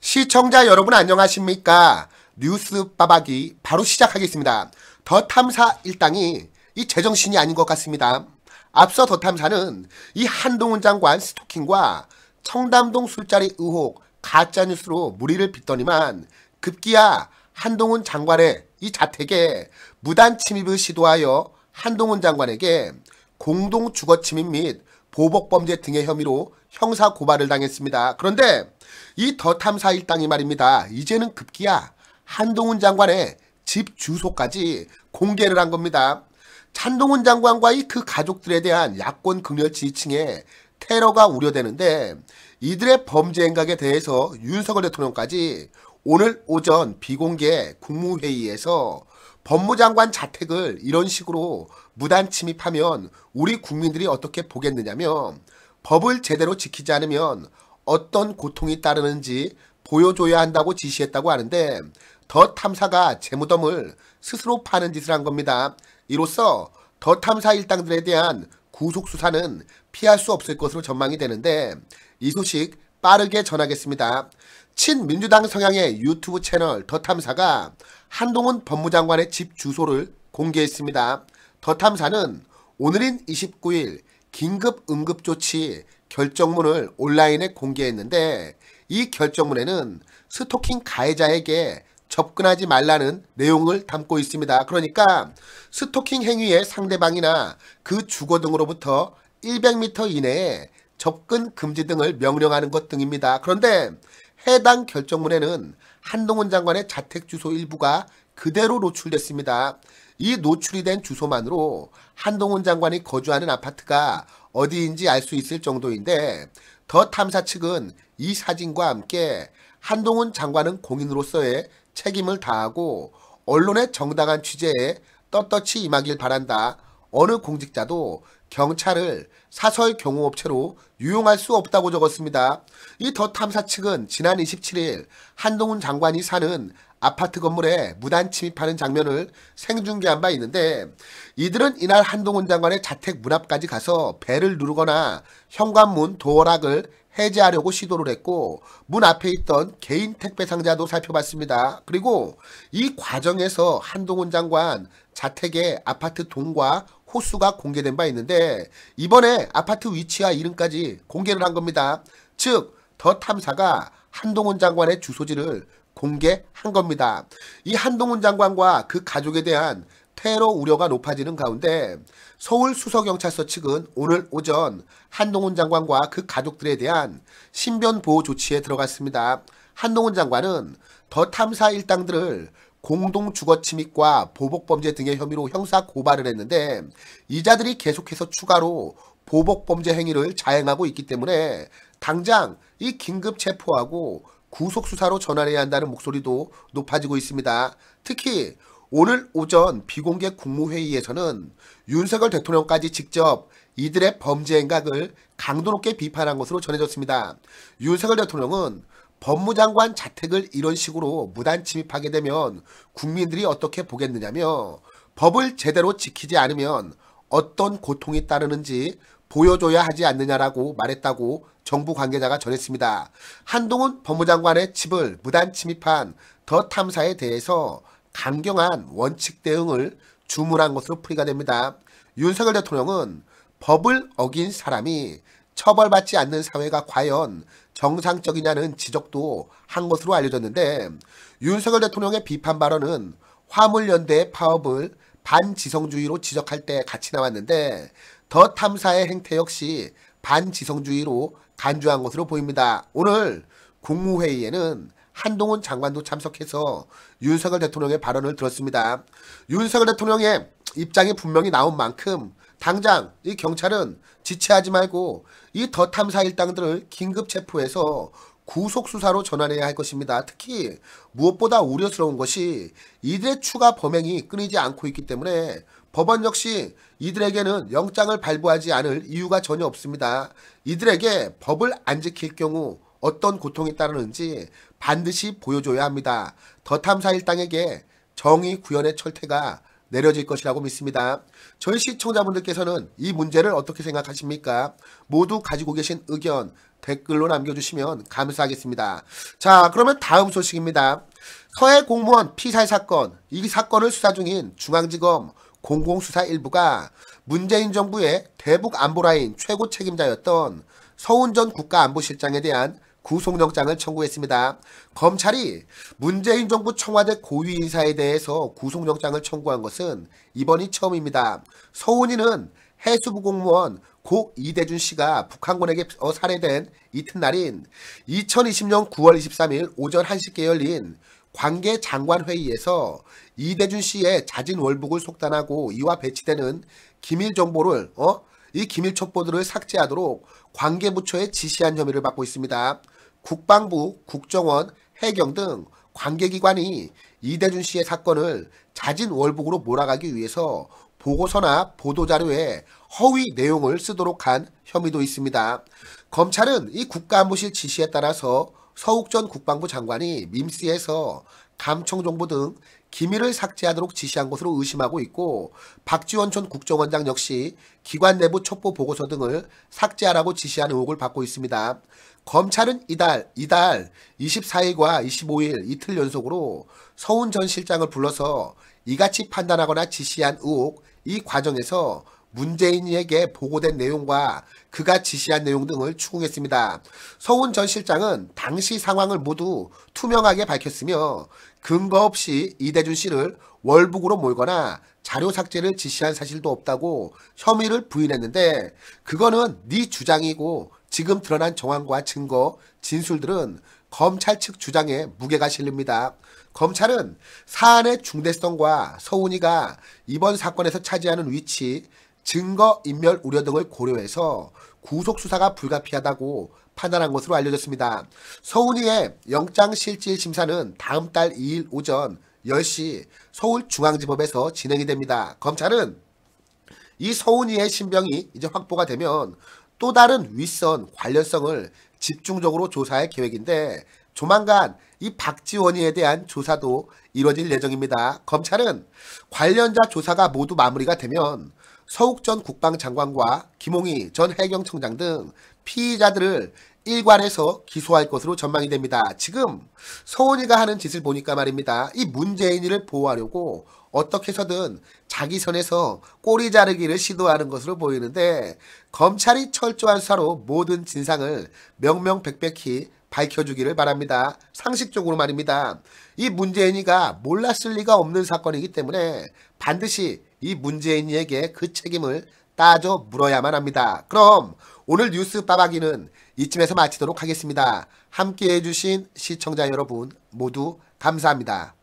시청자 여러분 안녕하십니까? 뉴스 빠박이 바로 시작하겠습니다. 더 탐사 일당이 이 제정신이 아닌 것 같습니다. 앞서 더 탐사는 이 한동훈 장관 스토킹과 청담동 술자리 의혹 가짜뉴스로 무리를 빚더니만 급기야 한동훈 장관의 이 자택에 무단 침입을 시도하여 한동훈 장관에게 공동 주거 침입 및 보복범죄 등의 혐의로 형사 고발을 당했습니다. 그런데 이 더 탐사 일당이 말입니다. 이제는 급기야 한동훈 장관의 집 주소까지 공개를 한 겁니다. 찬동훈 장관과의 그 가족들에 대한 야권 극렬 지지층의 테러가 우려되는데 이들의 범죄 행각에 대해서 윤석열 대통령까지 오늘 오전 비공개 국무회의에서 법무장관 자택을 이런 식으로 무단 침입하면 우리 국민들이 어떻게 보겠느냐며 법을 제대로 지키지 않으면 어떤 고통이 따르는지 보여줘야 한다고 지시했다고 하는데 더 탐사가 재 무덤을 스스로 파는 짓을 한 겁니다. 이로써 더 탐사 일당들에 대한 구속 수사는 피할 수 없을 것으로 전망이 되는데 이 소식 빠르게 전하겠습니다. 친민주당 성향의 유튜브 채널 더탐사가 한동훈 법무장관의 집 주소를 공개했습니다. 더탐사는 오늘인 29일 긴급 응급조치 결정문을 온라인에 공개했는데 이 결정문에는 스토킹 가해자에게 접근하지 말라는 내용을 담고 있습니다. 그러니까 스토킹 행위의 상대방이나 그 주거 등으로부터 100m 이내에 접근 금지 등을 명령하는 것 등입니다. 그런데 해당 결정문에는 한동훈 장관의 자택 주소 일부가 그대로 노출됐습니다. 이 노출이 된 주소만으로 한동훈 장관이 거주하는 아파트가 어디인지 알 수 있을 정도인데 더 탐사 측은 이 사진과 함께 한동훈 장관은 공인으로서의 책임을 다하고 언론의 정당한 취재에 떳떳이 임하길 바란다. 어느 공직자도 경찰을 사설 경호업체로 유용할 수 없다고 적었습니다. 이 더 탐사 측은 지난 27일 한동훈 장관이 사는 아파트 건물에 무단 침입하는 장면을 생중계한 바 있는데 이들은 이날 한동훈 장관의 자택 문 앞까지 가서 배를 누르거나 현관문 도어락을 해제하려고 시도를 했고 문 앞에 있던 개인 택배 상자도 살펴봤습니다. 그리고 이 과정에서 한동훈 장관 자택의 아파트 동과 호수가 공개된 바 있는데 이번에 아파트 위치와 이름까지 공개를 한 겁니다. 즉, 더 탐사가 한동훈 장관의 주소지를 공개한 겁니다. 이 한동훈 장관과 그 가족에 대한 테러 우려가 높아지는 가운데 서울 수서경찰서 측은 오늘 오전 한동훈 장관과 그 가족들에 대한 신변 보호 조치에 들어갔습니다. 한동훈 장관은 더 탐사 일당들을 공동 주거 침입과 보복 범죄 등의 혐의로 형사 고발을 했는데 이자들이 계속해서 추가로 보복 범죄 행위를 자행하고 있기 때문에 당장 이 긴급 체포하고 구속 수사로 전환해야 한다는 목소리도 높아지고 있습니다. 특히 오늘 오전 비공개 국무회의에서는 윤석열 대통령까지 직접 이들의 범죄 행각을 강도 높게 비판한 것으로 전해졌습니다. 윤석열 대통령은 법무장관 자택을 이런 식으로 무단 침입하게 되면 국민들이 어떻게 보겠느냐며 법을 제대로 지키지 않으면 어떤 고통이 따르는지 보여줘야 하지 않느냐라고 말했다고 정부 관계자가 전했습니다. 한동훈 법무장관의 집을 무단 침입한 더 탐사에 대해서 강경한 원칙 대응을 주문한 것으로 풀이가 됩니다. 윤석열 대통령은 법을 어긴 사람이 처벌받지 않는 사회가 과연 정상적이냐는 지적도 한 것으로 알려졌는데 윤석열 대통령의 비판 발언은 화물연대의 파업을 반지성주의로 지적할 때 같이 나왔는데 더 탐사의 행태 역시 반지성주의로 간주한 것으로 보입니다. 오늘 국무회의에는 한동훈 장관도 참석해서 윤석열 대통령의 발언을 들었습니다. 윤석열 대통령의 입장이 분명히 나온 만큼 당장 이 경찰은 지체하지 말고 이 더 탐사 일당들을 긴급 체포해서 구속 수사로 전환해야 할 것입니다. 특히 무엇보다 우려스러운 것이 이들의 추가 범행이 끊이지 않고 있기 때문에 법원 역시 이들에게는 영장을 발부하지 않을 이유가 전혀 없습니다. 이들에게 법을 안 지킬 경우 어떤 고통이 따르는지 반드시 보여줘야 합니다. 더 탐사 일당에게 정의 구현의 철퇴가 내려질 것이라고 믿습니다. 저희 시청자분들께서는 이 문제를 어떻게 생각하십니까? 모두 가지고 계신 의견 댓글로 남겨주시면 감사하겠습니다. 자 그러면 다음 소식입니다. 서해 공무원 피살 사건 이 사건을 수사 중인 중앙지검 공공수사 일부가 문재인 정부의 대북 안보라인 최고 책임자였던 서훈 전 국가안보실장에 대한 구속영장을 청구했습니다. 검찰이 문재인 정부 청와대 고위 인사에 대해서 구속영장을 청구한 것은 이번이 처음입니다. 서훈이는 해수부 공무원 고 이대준 씨가 북한군에게 어, 살해된 이튿날인 2020년 9월 23일 오전 1시께 열린 관계 장관 회의에서 이대준 씨의 자진 월북을 속단하고 이와 배치되는 기밀 정보를 어? 이 기밀 첩보들을 삭제하도록 관계부처에 지시한 혐의를 받고 있습니다. 국방부, 국정원, 해경 등 관계기관이 이대준 씨의 사건을 자진 월북으로 몰아가기 위해서 보고서나 보도자료에 허위 내용을 쓰도록 한 혐의도 있습니다. 검찰은 이 국가안보실 지시에 따라서 서욱 전 국방부 장관이 밈스에서 감청정보 등 기밀을 삭제하도록 지시한 것으로 의심하고 있고 박지원 전 국정원장 역시 기관 내부 첩보 보고서 등을 삭제하라고 지시한 의혹을 받고 있습니다. 검찰은 이달, 이달 24일과 25일 이틀 연속으로 서훈 전 실장을 불러서 이같이 판단하거나 지시한 의혹 이 과정에서 문재인에게 보고된 내용과 그가 지시한 내용 등을 추궁했습니다. 서훈 전 실장은 당시 상황을 모두 투명하게 밝혔으며 근거 없이 이대준 씨를 월북으로 몰거나 자료 삭제를 지시한 사실도 없다고 혐의를 부인했는데 그거는 네 주장이고 지금 드러난 정황과 증거, 진술들은 검찰 측 주장에 무게가 실립니다. 검찰은 사안의 중대성과 서운이가 이번 사건에서 차지하는 위치, 증거인멸 우려 등을 고려해서 구속수사가 불가피하다고 판단한 것으로 알려졌습니다. 서훈이의 영장실질심사는 다음 달 2일 오전 10시 서울중앙지법에서 진행이 됩니다. 검찰은 이 서훈이의 신병이 이제 확보가 되면 또 다른 윗선 관련성을 집중적으로 조사할 계획인데 조만간 이 박지원이에 대한 조사도 이뤄질 예정입니다. 검찰은 관련자 조사가 모두 마무리가 되면 서욱 전 국방장관과 김홍희 전 해경청장 등 피의자들을 일관해서 기소할 것으로 전망이 됩니다. 지금 서원이가 하는 짓을 보니까 말입니다. 이 문재인이를 보호하려고 어떻게 해서든 자기 선에서 꼬리 자르기를 시도하는 것으로 보이는데 검찰이 철저한 수사로 모든 진상을 명명백백히 밝혀주기를 바랍니다. 상식적으로 말입니다. 이 문재인이가 몰랐을 리가 없는 사건이기 때문에 반드시 이 문재인이에게 그 책임을 따져 물어야만 합니다. 그럼 오늘 뉴스 빠박이는 이쯤에서 마치도록 하겠습니다. 함께해 주신 시청자 여러분 모두 감사합니다.